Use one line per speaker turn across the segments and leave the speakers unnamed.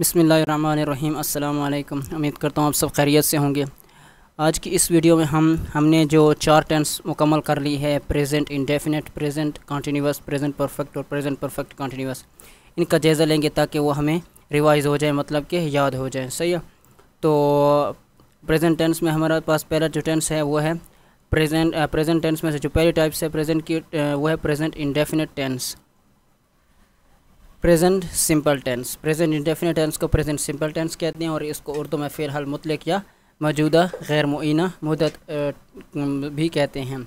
बिसमीम् अल्लाम उम्मीद करता हूँ आप सब खैरियत से होंगे आज की इस वीडियो में हम हमने जो चार टेंस मुकम्मल कर ली है present indefinite present continuous present perfect और प्रेजेंट परफेक्ट कॉन्टीन्यूस इनका जायज़ा लेंगे ताकि वो हमें रिवाइज हो जाए मतलब कि याद हो जाए सही है तो प्रेजेंट टेंस में हमारे पास पहला जो टेंस है वो है प्रेजेंट प्रेजेंट टेंस में से जो पहली टाइप्स है प्रेजेंट की वो है present indefinite tense present simple tense present indefinite tense को प्रेजेंट सिंपल टेंस कहते हैं और इसको उर्दू में फ़िलहाल मुतलक या मौजूदा गैर मुना मदत भी कहते हैं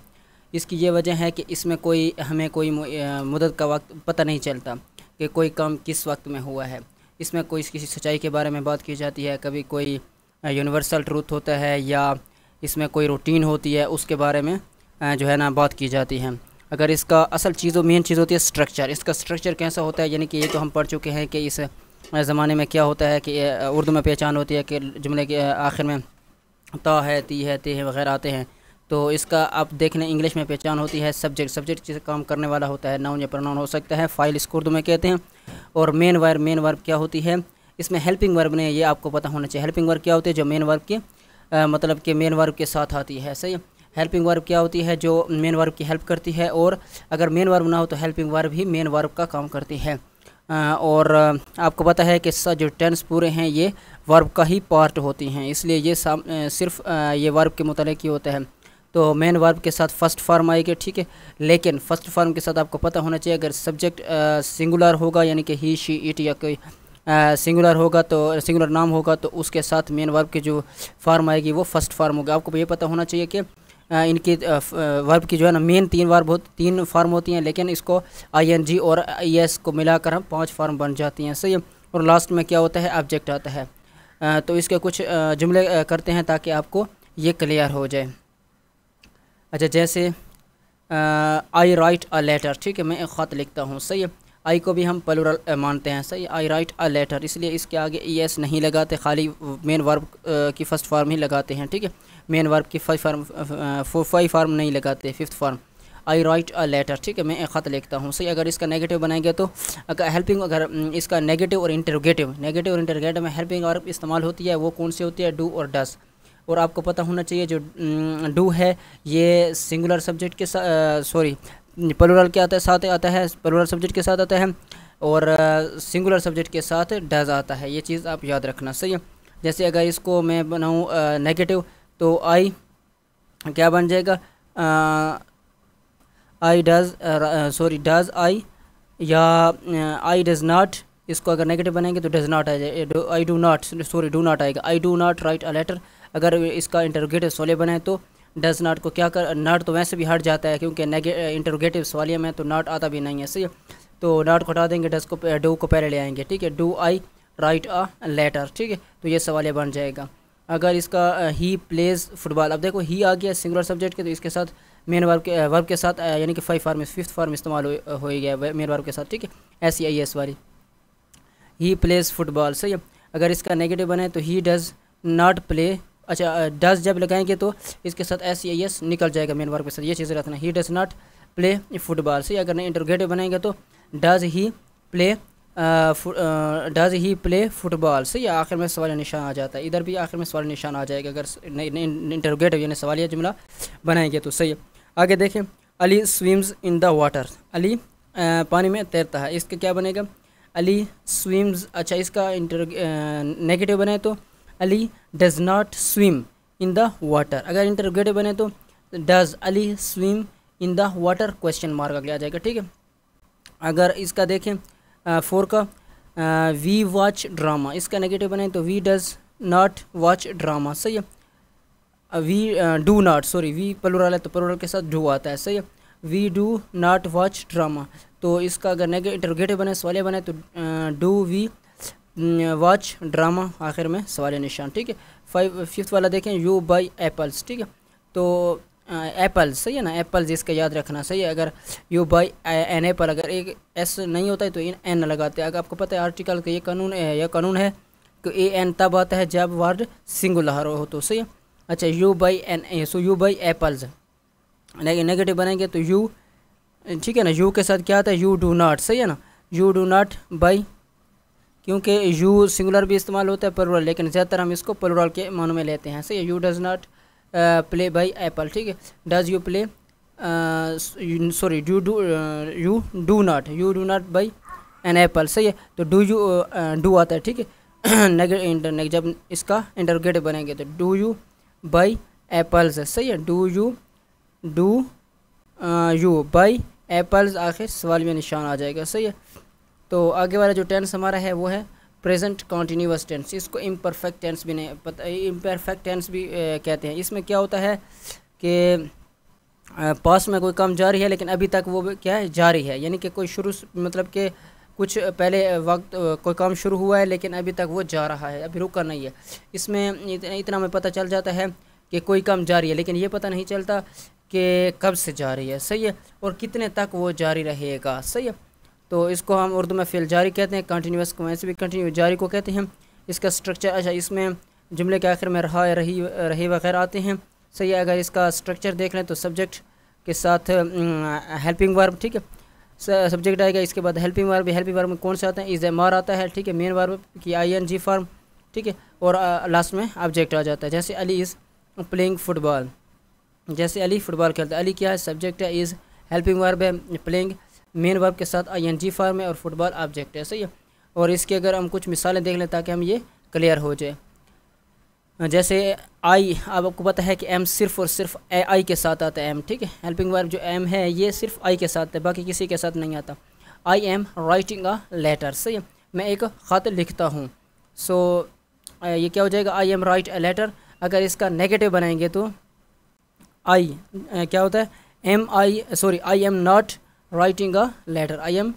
इसकी ये वजह है कि इसमें कोई हमें कोई मदद का वक्त पता नहीं चलता कि कोई काम किस वक्त में हुआ है इसमें कोई किसी सच्चाई के बारे में बात की जाती है कभी कोई यूनिवर्सल ट्रूथ होता है या इसमें कोई रूटीन होती है उसके बारे में जो है ना बात की जाती है अगर इसका असल चीज़ों मेन चीज़ होती है स्ट्रक्चर इसका स्ट्रक्चर कैसा होता है यानी कि ये तो हम पढ़ चुके हैं कि इस ज़माने में क्या होता है कि उर्दू में पहचान होती है कि जुमले के आखिर में ता है ती है ते है वगैरह आते हैं तो इसका आप देख लें इंग्लिश में पहचान होती है सब्जेक्ट सब्जेक्ट चीज़ काम करने वाला होता है नाउन या प्रोनाउन हो सकता है फाइल इसको उर्दू में कहते हैं और मेन वर्ब मेन वर्ब क्या होती है इसमें हेल्पिंग वर्ब ने ये आपको पता होना चाहिए हेल्पिंग वर्ब क्या होती है जो मेन वर्ब के मतलब के मेन वर्ब के साथ आती है सही हेल्पिंग वर्ब क्या होती है जो मेन वर्ब की हेल्प करती है और अगर मेन वर्ब ना हो तो हेल्पिंग वर्ब ही मेन वर्ब का काम करती है और आपको पता है कि जो टेंस पूरे हैं ये वर्ब का ही पार्ट होती हैं इसलिए ये सिर्फ ये वर्ब के मतलब ही होता है तो मेन वर्ब के साथ फर्स्ट फॉर्म आएगी ठीक है लेकिन फर्स्ट फॉर्म के साथ आपको पता होना चाहिए अगर सब्जेक्ट सिंगुलर होगा यानी कि ही शी इट या कोई सिंगुलर होगा तो सिंगुलर नाम होगा तो उसके साथ मेन वर्ब की जो फॉर्म आएगी वो फर्स्ट फॉर्म होगा आपको ये पता होना चाहिए कि इनकी वर्ब की जो है ना मेन तीन वर्ब हो तीन फॉर्म होती हैं लेकिन इसको आईएनजी और आईएस को मिलाकर हम पांच फॉर्म बन जाती हैं सही और लास्ट में क्या होता है ऑब्जेक्ट आता है तो इसके कुछ जुमले करते हैं ताकि आपको ये क्लियर हो जाए अच्छा जैसे आई राइट अ लेटर ठीक है मैं एक ख़त लिखता हूँ सही है आई को भी हम पलूरल मानते हैं सही आई राइट अ लेटर इसलिए इसके आगे ई एस नहीं लगाते खाली मेन वर्ब की फ़र्स्ट फॉर्म ही लगाते हैं ठीक है मेन वर्ब की फाइव फार्म फाइव फार्म नहीं लगाते fifth form I write a letter ठीक है मैं एक ख़त लिखता हूँ सही अगर इसका नेगेटिव बनाएंगे तो अगर हेल्पिंग अगर mm, इसका नेगेटिव और इंटरोगेटिव नेगेटिव और इंटरोगेटिव में हेल्पिंग वर्ब इस्तेमाल होती है वो कौन सी होती है डू और डस और आपको पता होना चाहिए जो डू mm, है ये सिंगुलर सब्जेक्ट के सॉरी पलोरल के आता है साथ आता है प्लूरल सब्जेक्ट के साथ आता है और सिंगुलर uh, सब्जेक्ट के साथ डज आता है ये चीज़ आप याद रखना सही है जैसे अगर इसको मैं बनाऊँ नेगेटिव uh, तो आई क्या बन जाएगा I does sorry does I या आई डज नाट इसको अगर नेगेटिव बनाएंगे तो डज नॉट आ जाए I do not sorry do not आएगा I do not write a letter अगर इसका इंटरोगेटिव सोले बनाए तो डज नॉट को क्या कर नॉट तो वैसे भी हट जाता है क्योंकि इंटरोगेटिव सवालिया में तो नॉट आता भी नहीं है सही तो नॉट को हटा देंगे डज को डू को पहले ले आएंगे ठीक है do I write a letter ठीक है तो ये सवालिया बन जाएगा अगर इसका ही प्लेज फुटबॉल अब देखो ही आ गया सिंगुलर सब्जेक्ट के तो इसके साथ मेन वर्ब के वर्ब के साथ यानी कि फाइव फार्म फिफ्थ फार्म इस्तेमाल हो, गया मेन वर्ब के साथ ठीक है सी आई एस वाली ही प्लेज फुटबॉल सही है अगर इसका नेगेटिव बने तो ही डज़ नॉट प्ले अच्छा डज जब लगाएंगे तो इसके साथ एस आई एस निकल जाएगा मेन वर्ब के साथ ये चीज़ रखना he does not play football सही अगर नहीं इंटरगेटिव बनाएंगे तो does he play does he play football सही आखिर में सवाल निशान आ जाता है इधर भी आखिर में सवाल निशान आ जाएगा अगर इंटरोगेटिव यानी सवाल या जुमला बनाएंगे तो सही है आगे देखें Ali swims in the water Ali पानी में तैरता है इसका क्या बनेगा अली स्विम्स अच्छा इसका इंटर तो। नेगेटिव बने तो Ali does not swim in the water अगर इंटरोगेटिव बने तो does Ali swim in the water question mark अगले आ जाएगा ठीक है अगर इसका देखें फोर का वी वॉच ड्रामा इसका नेगेटिव बने तो we does not watch drama सही है we do not sorry we plural है तो पलोरल के साथ डू आता है सही है we do not watch drama तो इसका अगर नेगेटिव इंटरोगेटिव बने सवाल बने तो डू वी वॉच ड्रामा आखिर में सवाल निशान ठीक है फाइव फिफ्थ वाला देखें यू बाई एप्पल्स ठीक है तो एप्पल सही है ना एप्पल जिसका याद रखना सही है अगर यू बाई एन एप्पल अगर एक एस नहीं होता है तो इन एन लगाते हैं अगर आपको पता है आर्टिकल का ये कानून है यह कानून है कि ए एन तब आता है जब वर्ड सिंगुलर हो तो सही है अच्छा you buy an a so you buy apples negative बनेंगे तो यू ठीक है ना यू के साथ क्या आता है यू डू नॉट सही है ना यू डू नॉट बाई क्योंकि यू सिंगुलर भी इस्तेमाल होता है पलोरल लेकिन ज़्यादातर हम इसको पलोरल के मानों में लेते हैं सही है you does not play buy apple ठीक है does you play sorry do do you do not you do not buy an apple सही है तो डू यू डू आता है ठीक है जब इसका इंटरगेट बनेंगे तो डू यू बाई एप्पल्स सही है do you do you buy apples आखिर सवाल में निशान आ जाएगा सही है तो आगे वाला जो टेंस हमारा है वो है प्रेजेंट कॉन्टीन्यूस टेंस इसको इम्परफेक्ट टेंस भी नहीं पता इम्परफेक्ट टेंस भी ए, कहते हैं इसमें क्या होता है कि पास में कोई काम जारी है लेकिन अभी तक वो क्या है जारी है यानी कि कोई शुरू मतलब कि कुछ पहले वक्त कोई काम शुरू हुआ है लेकिन अभी तक वो जा रहा है अभी रुका नहीं है इसमें इतना हमें पता चल जाता है कि कोई काम जारी है लेकिन ये पता नहीं चलता कि कब से जारी है सही है और कितने तक वो जारी रहेगा सही है तो इसको हम उर्दू में फेल जारी कहते हैं कंटिन्यूस को ऐसे भी कंटिन्यू जारी को कहते हैं इसका स्ट्रक्चर अच्छा इसमें जुमले के आखिर में रहा रही रही वगैरह आते हैं सही अगर इसका स्ट्रक्चर देख लें तो सब्जेक्ट के साथ हेल्पिंग वर्ब ठीक है सब्जेक्ट आएगा इसके बाद हेल्पिंग वर्ब हेल्पिंग वर्ब में कौन से आते हैं इज एम आता है ठीक है मेन वर्ब की आई एन जी फॉर्म ठीक है और लास्ट में ऑब्जेक्ट आ जाता है जैसे अली इज़ प्लेइंग फुटबॉल जैसे अली फुटबॉल खेलता है अली क्या है सब्जेक्ट है इज़ हेल्पिंग वर्ब है प्लेइंग मेन वर्ब के साथ आई एन जी फॉर्म है और फुटबॉल ऑब्जेक्ट है सही है और इसके अगर हम कुछ मिसालें देख लें ताकि हम ये क्लियर हो जाए जैसे आई अब आपको पता है कि एम सिर्फ और सिर्फ ए आई के साथ आता है एम ठीक है हेल्पिंग वर्ब जो एम है ये सिर्फ आई के साथ है बाकी किसी के साथ नहीं आता I am writing a letter सही है मैं एक ख़त लिखता हूँ सो so, ये क्या हो जाएगा I am write a letter अगर इसका नेगेटिव बनाएंगे तो आई क्या होता है am I sorry I am not writing a letter i am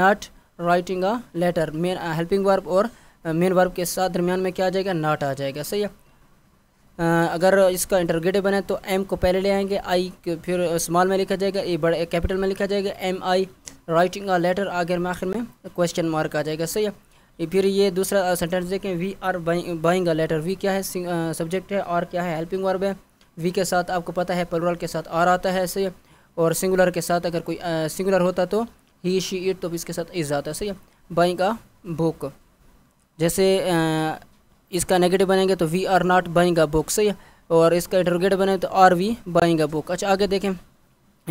not writing a letter main helping verb और मेन वर्ब के साथ दरमियान में क्या आ जाएगा नाट आ जाएगा सही है Uh, अगर इसका इंटरगेटिव बने तो एम को पहले ले आएंगे आई फिर स्मॉल uh, में लिखा जाएगा ए बड़े कैपिटल में लिखा जाएगा am I writing a letter आगे में आखिर में क्वेश्चन मार्क आ जाएगा सही है फिर ये दूसरा सेंटेंस uh, देखें we are buying a letter we क्या है सब्जेक्ट uh, है और क्या है हेल्पिंग वर्ब है वी के साथ आपको पता है प्लूरल के साथ आर आता है सही है और सिंगुलर के साथ अगर कोई सिंगुलर होता तो ही शी इट तो इसके साथ इज आता है सही है बाइंग अ बुक जैसे आ, इसका नेगेटिव बनेंगे तो we are not buying a book सही है और इसका इंटरोगेटिव बने तो are we buying a book अच्छा आगे देखें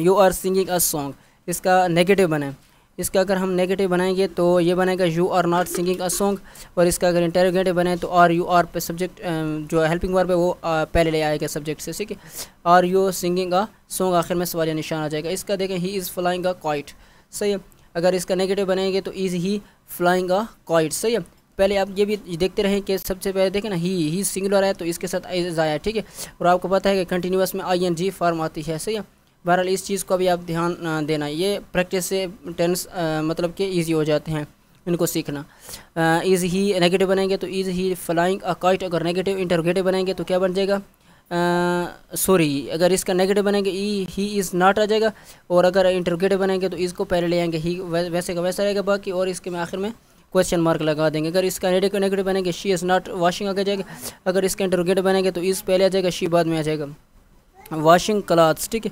you are singing a song इसका नेगेटिव बने इसका अगर हम नेगेटिव बनाएंगे तो ये बनेगा you are not singing a song और इसका अगर इंटेरोगेटिव बनाए तो आर यू आर पे सब्जेक्ट जो हेल्पिंग वर्ब है वो पहले ले आएगा सब्जेक्ट से ठीक है are you singing a song आखिर में सवाल या निशान आ जाएगा इसका देखें ही इज़ फ्लाइंग अ कॉइट सही है अगर इसका नेगेटिव बनाएंगे तो इज़ ही फ्लाइंग अ कॉइट सही है पहले आप ये भी देखते रहें कि सबसे पहले देखें ना ही ही सिंगुलर है तो इसके साथ आया ठीक है और आपको पता है कि कंटिन्यूस में आई एन जी फॉर्म आती है सही है बहरहाल इस चीज़ को भी आप ध्यान देना ये प्रैक्टिस से टेंस मतलब कि ईजी हो जाते हैं इनको सीखना इज़ ही नेगेटिव बनेंगे तो इज़ ही फ्लाइंग अकाइट अगर नेगेटिव इंटरोगेटिव बनेंगे तो क्या बन जाएगा सॉरी अगर इसका नेगेटिव बनेंगे ई ही इज़ नॉट आ जाएगा और अगर इंटरोगेटिव बनेंगे तो इसको पहले ले आएंगे ही वैसे का वैसा रहेगा बाकी और इसके में आखिर में क्वेश्चन मार्क लगा देंगे अगर इसका नेगेटिव नेगेटिव बनेंगे शी इज़ नॉट वॉशिंग आ जाएगा अगर इसका इंटरोगेटिव बनेंगे तो इस पहले आ जाएगा शी बाद में आ जाएगा वॉशिंग क्लाथ्स ठीक है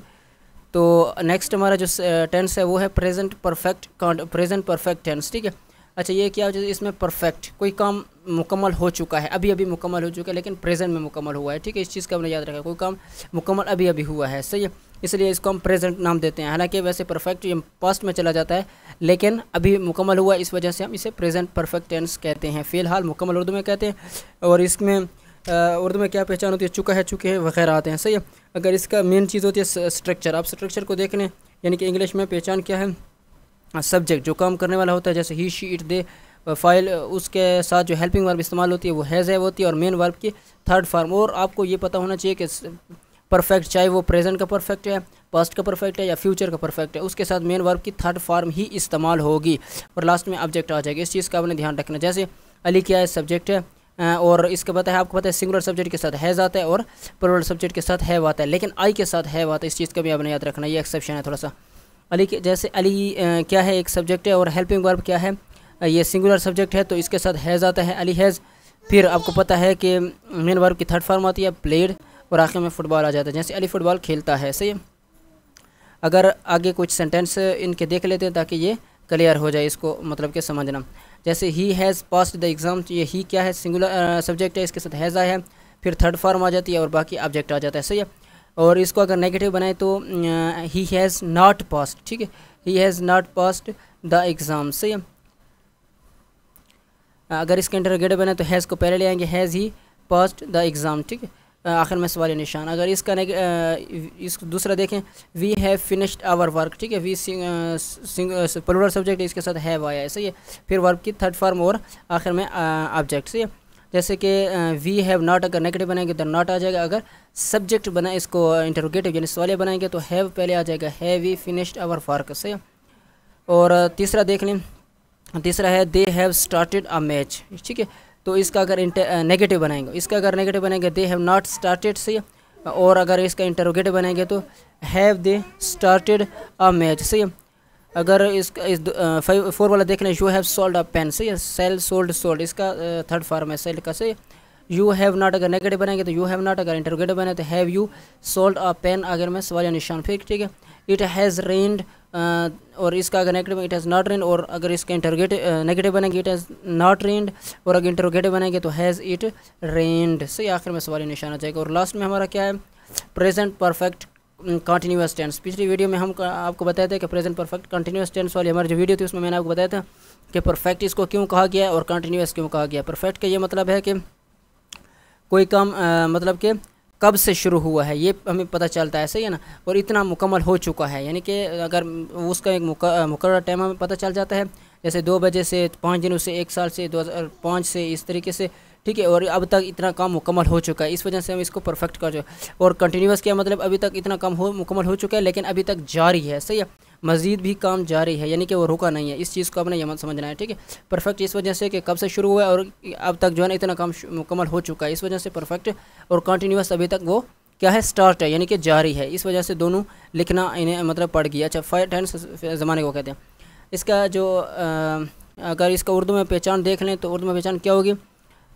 तो नेक्स्ट हमारा जो टेंस है वो है present perfect present perfect tense ठीक है अच्छा ये क्या हो जाए इसमें परफेक्ट कोई काम मुकम्मल हो चुका है अभी अभी मुकम्मल हो चुका है लेकिन प्रेजेंट में मुकम्मल हुआ है ठीक है इस चीज़ का हमने याद रखा कोई काम मुकम्मल अभी अभी हुआ है सही है इसलिए इसको हम प्रेजेंट नाम देते हैं हालांकि वैसे परफेक्ट ये पास्ट में चला जाता है लेकिन अभी मुकम्मल हुआ है इस वजह से हम इसे प्रेजेंट परफेक्ट टेंस कहते हैं फ़िलहाल मुकम्मल उर्दू में कहते हैं और इसमें उर्दू में क्या पहचान होती है चुका है चुके हैं वगैरह आते हैं सही है अगर इसका मेन चीज़ होती है स्ट्रक्चर आप स्ट्रक्चर को देख लें यानी कि इंग्लिश में पहचान क्या है सब्जेक्ट जो काम करने वाला होता है जैसे ही शी इट दे फाइल उसके साथ जो हेल्पिंग वर्ब इस्तेमाल होती है वो हैज़ है होती है और मेन वर्ब की थर्ड फार्म और आपको ये पता होना चाहिए कि परफेक्ट चाहे वो प्रेजेंट का परफेक्ट है पास्ट का परफेक्ट है या फ्यूचर का परफेक्ट है उसके साथ मेन वर्ब की थर्ड फार्म ही इस्तेमाल होगी और लास्ट में ऑब्जेक्ट आ जाएगा इस चीज़ का आपने ध्यान रखना जैसे अली क्या है सब्जेक्ट है और इसका पता है आपको पता है सिंगुलर सब्जेक्ट के साथ हैज़ आता है और प्लूरल सब्जेक्ट के साथ है आता है लेकिन आई के साथ है आता है इस चीज़ का भी आपने याद रखना ये एक्सेप्शन है थोड़ा सा अली के जैसे अली क्या है एक सब्जेक्ट है और हेल्पिंग वर्ब क्या है ये सिंगुलर सब्जेक्ट है तो इसके साथ हैज़ आता है अली हैज़ फिर आपको पता है कि मेन वर्ब की थर्ड फॉर्म आती है प्लेड और आखिर में फ़ुटबॉल आ जाता है जैसे अली फ़ुटबॉल खेलता है सही अगर आगे कुछ सेंटेंस इनके देख लेते हैं ताकि ये क्लियर हो जाए इसको मतलब कि समझना जैसे he has pass the exam ये ही क्या है सिंगुलर सब्जेक्ट uh, है इसके साथ हैज़ आया है फिर थर्ड फॉर्म आ जाती है और बाकी ऑब्जेक्ट आ जाता है सही है और इसको अगर नेगेटिव बनाए तो ही हैज़ नॉट पास ठीक है he has not passed the exam सही है अगर इसके इंटरगेटिव बनाए तो हैज़ को पहले ले आएंगे has he passed the exam ठीक है आखिर में सवाल निशान अगर इसका ने इस दूसरा देखें we have finished our work ठीक है वी प्लूरल सब्जेक्ट इसके साथ हैव आया है सही है फिर वर्क की थर्ड फॉर्म और आखिर में ऑब्जेक्ट सही है जैसे कि वी हैव नॉट अगर नेगेटिव बनाएंगे तो नॉट आ जाएगा अगर सब्जेक्ट बना इसको इंटरोगेटिव यानी सवाल बनाएंगे तो हैव पहले आ जाएगा have we finished our work सही है और तीसरा देख लें तीसरा है they have started a match ठीक है तो इसका अगर नेगेटिव बनाएंगे इसका अगर नेगेटिव बनाएंगे दे हैव नॉट स्टार्टेड सही और अगर इसका इंटरोगेटिव बनाएंगे तो have they started a match सही है अगर इसका इस फाइव फोर वाला देख लें you have sold a pen सही है सेल सोल्ड सोल्ड इसका थर्ड फार्म है सेल का सही है यू हैव नॉट अगर नेगेटिव बनेंगे तो यू हैव नॉट अगर इंटरोगेटिव बने तो have you sold a pen अगर मैं सवाल या निशान फिर ठीक है इट हैज़ रेंड और इसका अगर negative it has not rained और अगर इसका इंटरोगेटिव नेगेटिव बनेंगे इट हैज़ नॉट रेंड और अगर इंटरोगेटिव बनेंगे तो हैज़ इट रेंड सही आखिर में सवाल या निशान आ जाएगा और लास्ट में हमारा क्या है प्रेजेंट परफेक्ट कंटिन्यूस टेंस पिछली वीडियो में हम आपको बताया था कि प्रेजेंट परफेक्ट कंटिन्यूस टेंस वाली हमारी जो वीडियो थी उसमें मैंने आपको बताया था कि परफेक्ट इसको क्यों कहा गया और कंटिन्यूस क्यों कहा गया परफेक्ट का ये मतलब है कि कोई काम मतलब कि कब से शुरू हुआ है ये हमें पता चलता है सही है ना और इतना मुकम्मल हो चुका है यानी कि अगर उसका एक मुकर टाइम हमें पता चल जाता है जैसे दो बजे से पाँच दिनों से एक साल से दो हज़ार पाँच से इस तरीके से ठीक है और अब तक इतना काम मुकम्मल हो चुका है इस वजह से हम इसको परफेक्ट कर चुके और कंटिन्यूस क्या मतलब अभी तक इतना काम हो मुकम्मल हो चुका है लेकिन अभी तक जारी है सही है मज़ीद भी काम जारी है यानी कि वो रुका नहीं है इस चीज़ को अपने यमन समझना है ठीक है परफेक्ट इस वजह से कि कब से शुरू हुआ है और अब तक जो है ना इतना काम मुकम्मल हो चुका है इस वजह से परफेक्ट और कंटिन्यूस अभी तक वो क्या है स्टार्ट है यानी कि जारी है इस वजह से दोनों लिखना इन्हें मतलब पड़ गया अच्छा फाइव टेंस ज़माने को कहते हैं इसका जो अगर इसका उर्दू में पहचान देख लें तो उर्दू में पहचान क्या होगी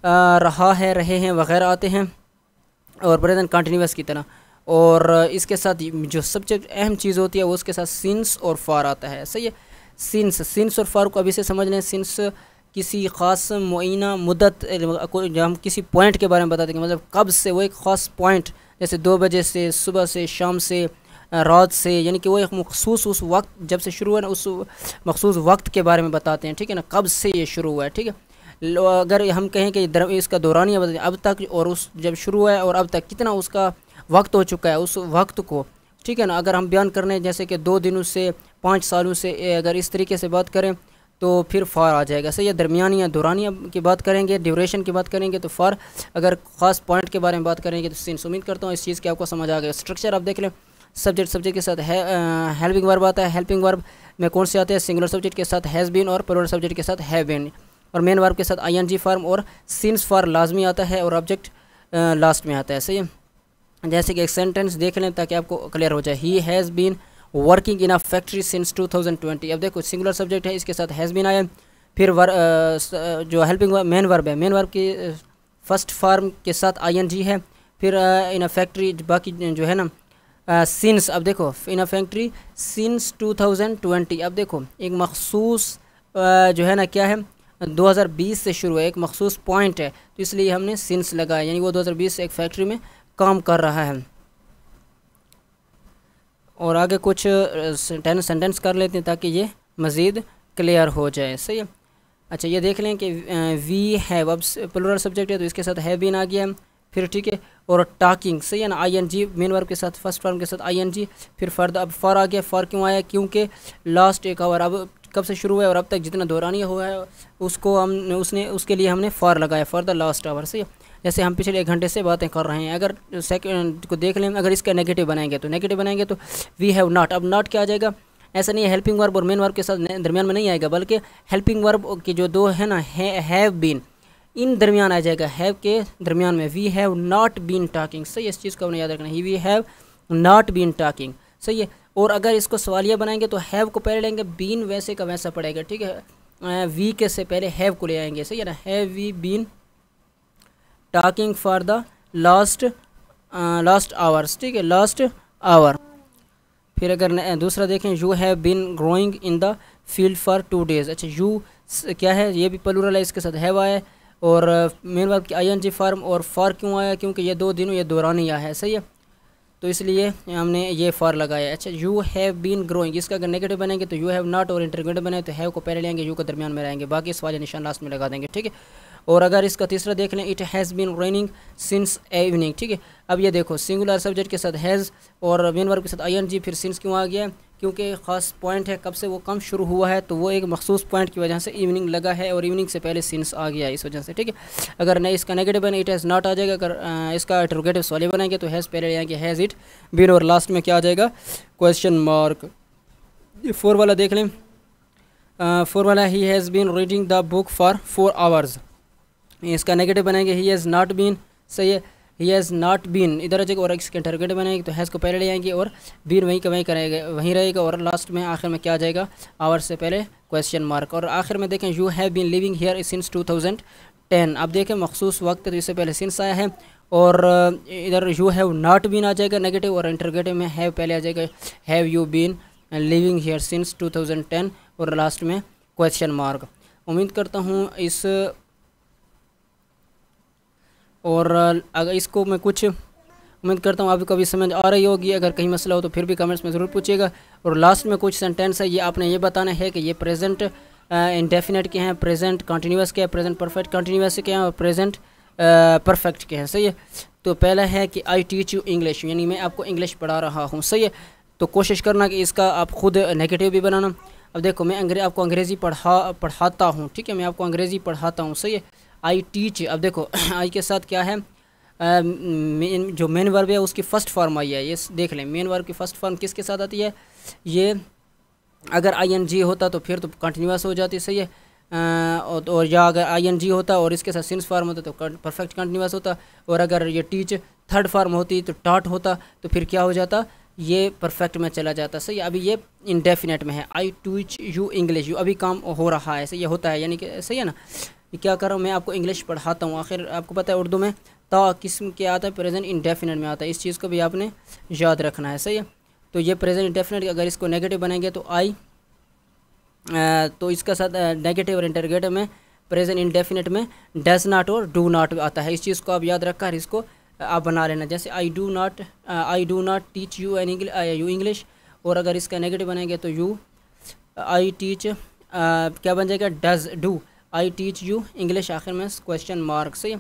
रहा है रहे हैं वगैरह आते हैं और दिन कंटिन्यूस की तरह और इसके साथ जो सबसे अहम चीज़ होती है वो उसके साथ सिंस और फार आता है सही है सिंस सिंस और फार को अभी से समझ लें सिंस किसी ख़ास मुइना मुदत हम किसी पॉइंट के बारे में बता देंगे मतलब कब से वो एक ख़ास पॉइंट जैसे दो बजे से सुबह से शाम से रात से यानी कि वो एक मखसूस उस वक्त जब से शुरू हुआ ना उस मखसूस वक्त के बारे में बताते हैं ठीक है ना कब से ये शुरू हुआ है ठीक है अगर हम कहें कि इसका दौरानिया बदल अब तक और उस जब शुरू हुआ है और अब तक कितना उसका वक्त हो चुका है उस वक्त को ठीक है ना अगर हम बयान करने जैसे कि दो दिनों से पाँच सालों से अगर इस तरीके से बात करें तो फिर फ़ार आ जाएगा सही है दरमियानिया दौरानिया की बात करेंगे ड्यूरेशन की बात करेंगे तो फ़ार अगर ख़ास पॉइंट के बारे में बात करेंगे तो सीन उम्मीद करता हूँ इस चीज़ की आपको समझ आ गया स्ट्रक्चर आप देख लें सब्जेक्ट सब्जेक्ट के साथ हेल्पिंग वर्ब आता है हेल्पिंग वर्ब में कौन से आते हैं सिंगुलर सब्जेक्ट के साथ हैज़ बीन और प्लूरल सब्जेक्ट के साथ हैव बीन और मेन वर्ब के साथ आई एन जी फॉर्म और सिंस फॉर लाजमी आता है और ऑब्जेक्ट लास्ट में आता है सही जैसे कि एक सेंटेंस देख लें ताकि आपको क्लियर हो जाए he has been working in a factory since 2020 अब देखो सिंगुलर सब्जेक्ट है इसके साथ हैज़ बीन आया फिर वर जो हेल्पिंग मेन वर्ब है मेन वर्ब की फर्स्ट फार्म के साथ आईएनजी है फिर इन अ फैक्ट्री बाकी जो है ना सिंस अब देखो इन अ फैक्ट्री सिंस 2020 अब देखो एक मखसूस जो है ना क्या है 2020 से शुरू है एक मखसूस पॉइंट है तो इसलिए हमने सिंस लगाया यानी वो 2020 से एक फैक्ट्री में काम कर रहा है और आगे कुछ सेंटेंस सेंटेंस कर लेते हैं ताकि ये मज़ीद क्लियर हो जाए सही है अच्छा ये देख लें कि वी हैव अब प्लोरल सब्जेक्ट है तो इसके साथ हैव बीन आ गया फिर ठीक है और टाकिंग सही है ना I N G main verb के साथ फर्स्ट फॉर्म के साथ आई एन जी फिर फर्द अब फॉर आ गया फॉर क्यों आया क्योंकि लास्ट एक आवर अब कब से शुरू हुआ है और अब तक जितना दौरान हुआ है उसको हम उसने उसके लिए हमने फॉर लगाया फॉर द लास्ट आवर से जैसे हम पिछले एक घंटे से बातें कर रहे हैं अगर सेकेंड को देख लें अगर इसका नेगेटिव बनाएंगे तो नेगेटिव बनाएंगे तो वी हैव नॉट अब नॉट क्या आ जाएगा ऐसा नहीं है हेल्पिंग वर्ब और मेन वर्ब के साथ दरमियान में नहीं आएगा बल्कि हेल्पिंग वर्ब के जो दो है ना हैव बीन इन दरमियान आ जाएगा हैव के दरमियान में we have not been talking सही इस चीज़ को हमने याद रखना है we have not been talking सही है और अगर इसको सवालिया बनाएंगे तो हैव को पहले लेंगे बीन वैसे का वैसा पड़ेगा ठीक है वी के से पहले हैव को ले आएंगे सही है ना have we been talking for the last last hours ठीक है लास्ट आवर फिर अगर दूसरा देखें you have been growing in the field for two days अच्छा यू क्या है ये भी पलूरल है इसके साथ हैव आया और मेन बात की आई एन जी फार्म और फॉर क्यों आया क्योंकि ये दो दिनों ये दौरान ही आया है सही है तो इसलिए हमने ये फॉर लगाया अच्छा यू हैव बीन ग्रोइंग इसका अगर नेगेटिव बनेंगे तो यू हैव नॉट और इंटरग्रेट बने तो हैव को पहले लेंगे यू के दरमियान में रहेंगे बाकी इस वाले निशान लास्ट में लगा देंगे ठीक है और अगर इसका तीसरा देख लें it has been raining since evening ठीक है अब ये देखो सिंगुलर सब्जेक्ट के साथ हैज़ और मेन वर्क के साथ आई एन जी फिर सिंस क्यों आ गया क्योंकि ख़ास पॉइंट है कब से वो कम शुरू हुआ है तो वो एक मखसूस पॉइंट की वजह से इवनिंग लगा है और इवनिंग से पहले सीन्स आ गया है इस वजह से ठीक है अगर नहीं इसका नेगेटिव बने इट हैज़ नॉट आ जाएगा अगर इसका इंटरोगेटिव सॉली बनाएंगे तो हैज़ पहले आएंगे हैज़ इट बिन और लास्ट में क्या आ जाएगा क्वेश्चन मार्क ये फोर वाला देख लें फोर वाला he has been reading the book for four hours इसका नेगेटिव बनाएंगे ही हैज़ नॉट बीन सही है ही हैज़ नॉट बीन इधर हो जाएगा और इसके इंटरगेट बनाएंगे तो हैज़ को पहले ले आएंगे और बीन वहीं का वहीं करेंगे वहीं रहेगा और लास्ट में आखिर में क्या आ जाएगा आवर से पहले क्वेश्चन मार्क और आखिर में देखें you have been living here since two thousand ten अब देखें मखसूस वक्त तो इससे पहले सिंस आया है और इधर यू हैव नॉट बीन आ जाएगा नेगेटिव और इंटरगेटिव में हैव पहले आ जाएगा have you been living here since ten और लास्ट में क्वेश्चन मार्क उम्मीद करता हूँ इस और अगर इसको मैं कुछ उम्मीद करता हूँ आपको कभी समझ आ रही होगी अगर कहीं मसला हो तो फिर भी कमेंट्स में ज़रूर पूछिएगा और लास्ट में कुछ सेंटेंस है ये आपने ये बताना है कि ये प्रेजेंट इंडेफिनेट के हैं प्रेजेंट कंटिन्यूस के हैं प्रेजेंट परफेक्ट कंटिन्यूस के हैं और प्रेजेंट परफेक्ट के हैं सही है तो पहला है कि आई टीच यू इंग्लिश यानी मैं आपको इंग्लिश पढ़ा रहा हूँ सही है तो कोशिश करना कि इसका आप ख़ुद नेगेटिव भी बनाना अब देखो मैं अंग्रे, आपको अंग्रेज़ी पढ़ा पढ़ाता हूँ ठीक है मैं आपको अंग्रेज़ी पढ़ाता हूँ सही है आई टीच अब देखो आई के साथ क्या है मेन जो मेन वर्ब है उसकी फ़र्स्ट फॉर्म आई है ये देख लें मेन वर्ब की फ़र्स्ट फॉर्म किसके साथ आती है ये अगर आई एन जी होता तो फिर तो कंटिन्यूस हो जाती सही है और, और या अगर आई एन जी होता और इसके साथ सिंस फार्म होता तो परफेक्ट कंटिन्यूस होता और अगर ये टीच थर्ड फार्म होती तो टाट होता तो फिर क्या हो जाता ये परफेक्ट में चला जाता सही है अभी ये इनडेफिनेट में है I teach you English you अभी काम हो रहा है सही होता है यानी कि सही है ना कि क्या कर रहा हूँ मैं आपको इंग्लिश पढ़ाता हूँ आखिर आपको पता है उर्दू में ता किस्म के आता है प्रेजेंट इंडेफिनेट में आता है इस चीज़ को भी आपने याद रखना है सही है तो ये प्रेजेंट इंडेफिनेट अगर इसको नेगेटिव बनाएंगे तो आई तो इसका साथ नेगेटिव और इंटरगेटिव में प्रेजेंट इंडेफिनेट में डज नाट और डू नाट आता है इस चीज़ को आप याद रखकर इसको आप बना लेना जैसे I do not I do not teach you an you English और अगर इसका नेगेटिव बनाएंगे तो यू आई टीच क्या बन जाएगा does do I teach you English आखिर में क्वेश्चन मार्क से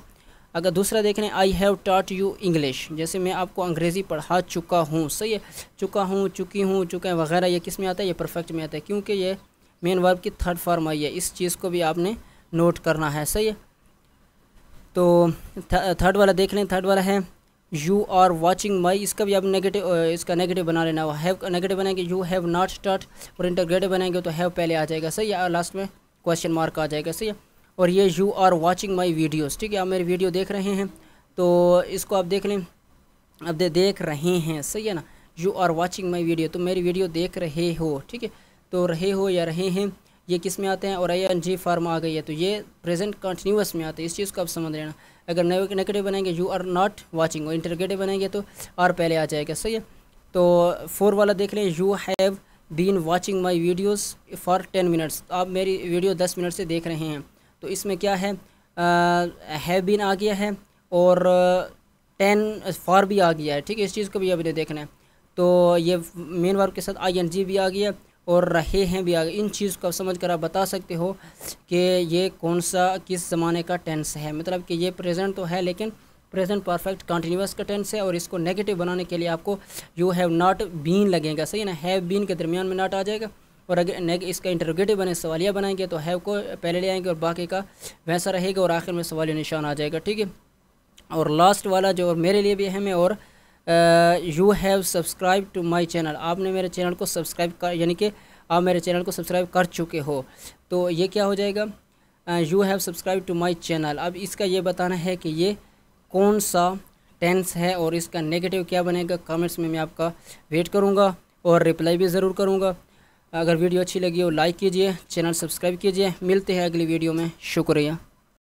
अगर दूसरा देख रहे हैं I have taught you English जैसे मैं आपको अंग्रेज़ी पढ़ा चुका हूँ सही है चुका हूँ चुकी हूँ चुके हैं वगैरह ये किस में आता है ये परफेक्ट में आता है क्योंकि ये मेन वर्ब की थर्ड फॉर्म आई है इस चीज़ को भी आपने नोट करना है सही है तो थर्ड वाला देख लें थर्ड वाला है यू आर वॉचिंग माई इसका भी आप नेगेटिव इसका नेगेटिव बना लेना हैव नेगेटिव बनाएंगे यू हैव नॉट स्टार्ट और इंटरग्रेटिव बनाएंगे तो हैव पहले आ जाएगा सही है लास्ट में क्वेश्चन मार्क आ जाएगा सही है और ये you are watching my videos ठीक है आप मेरी वीडियो देख रहे हैं तो इसको आप देख लें अब दे देख रहे हैं सही है ना you are watching my video तो मेरी वीडियो देख रहे हो ठीक है तो रहे हो या रहे हैं ये किस में आते हैं और आई एन जी फार्म आ गई है तो ये प्रेजेंट कंटिन्यूस में आते हैं इस चीज़ को आप समझ लेना अगर नेगेटिव बनेंगे यू आर नॉट वॉचिंग और इंटरगेटिव बनेंगे तो आर पहले आ जाएगा सही है तो फोर वाला देख लें you have been watching my videos for ten minutes आप मेरी वीडियो दस मिनट से देख रहे हैं तो इसमें क्या है हैव बीन आ गया है और टेन फॉर भी आ गया है ठीक है इस चीज़ को भी अभी तो देखना है तो ये मेन वर्ब के साथ आई एन जी भी आ गया और रहे हैं भी गया इन चीज़ को समझ कर आप बता सकते हो कि ये कौन सा किस ज़माने का टेंस है मतलब कि ये प्रेजेंट तो है लेकिन प्रेजेंट परफेक्ट कंटिन्यूस का टेंस है और इसको नेगेटिव बनाने के लिए आपको यू हैव नॉट बीन लगेगा सही ना हैव बीन के दरमियान में नॉट आ जाएगा और अगर इसका इंटरोगेटिव बने सवालिया बनाएंगे तो हैव को पहले ले आएंगे और बाकी का वैसा रहेगा और आखिर में सवालिया निशान आ जाएगा ठीक है और लास्ट वाला जो मेरे लिए भी अहम है और you have subscribe to my channel आपने मेरे चैनल को सब्सक्राइब कर यानी कि आप मेरे चैनल को सब्सक्राइब कर चुके हो तो ये क्या हो जाएगा you have subscribe to my channel अब इसका ये बताना है कि ये कौन सा टेंस है और इसका नेगेटिव क्या बनेगा कमेंट्स में मैं आपका वेट करूँगा और रिप्लाई भी ज़रूर करूँगा अगर वीडियो अच्छी लगी हो लाइक कीजिए चैनल सब्सक्राइब कीजिए मिलते हैं अगली वीडियो में शुक्रिया